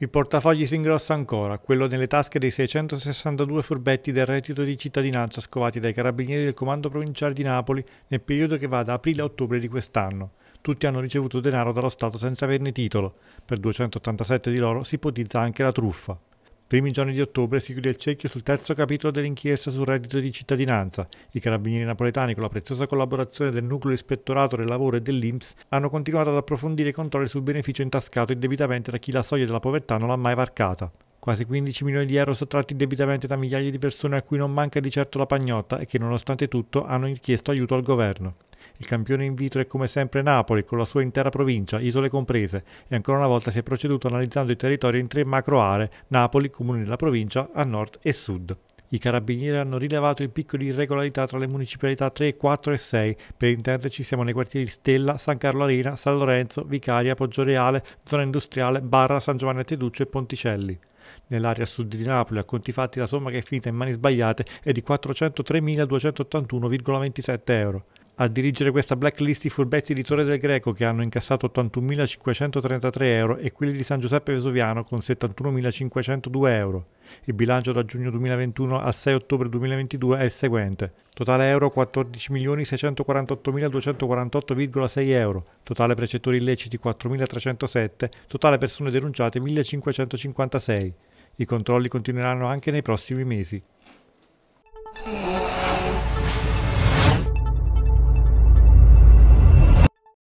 Il portafogli si ingrossa ancora, quello nelle tasche dei 662 furbetti del reddito di cittadinanza scovati dai carabinieri del Comando Provinciale di Napoli nel periodo che va da aprile a ottobre di quest'anno. Tutti hanno ricevuto denaro dallo Stato senza averne titolo. Per 287 di loro si ipotizza anche la truffa. Primi giorni di ottobre si chiude il cerchio sul terzo capitolo dell'inchiesta sul reddito di cittadinanza. I carabinieri napoletani, con la preziosa collaborazione del nucleo ispettorato del lavoro e dell'Inps, hanno continuato ad approfondire i controlli sul beneficio intascato indebitamente da chi la soglia della povertà non l'ha mai varcata. Quasi 15 milioni di euro sottratti debitamente da migliaia di persone a cui non manca di certo la pagnotta e che nonostante tutto hanno richiesto aiuto al governo. Il campione in vitro è come sempre Napoli, con la sua intera provincia, isole comprese, e ancora una volta si è proceduto analizzando il territorio in tre macro aree, Napoli, comuni della provincia, a nord e sud. I carabinieri hanno rilevato il picco di irregolarità tra le municipalità 3, 4 e 6. Per intenderci siamo nei quartieri Stella, San Carlo Arena, San Lorenzo, Vicaria, Poggioreale, Zona Industriale, Barra, San Giovanni a Teduccio e Ponticelli. Nell'area sud di Napoli, a conti fatti, la somma che è finita in mani sbagliate è di 403.281,27 euro. A dirigere questa blacklist i furbetti di Torre del Greco che hanno incassato 81.533 euro e quelli di San Giuseppe Vesuviano con 71.502 euro. Il bilancio da giugno 2021 a 6 ottobre 2022 è il seguente. Totale euro 14.648.248,6 euro. Totale precettori illeciti 4.307. Totale persone denunciate 1.556. I controlli continueranno anche nei prossimi mesi.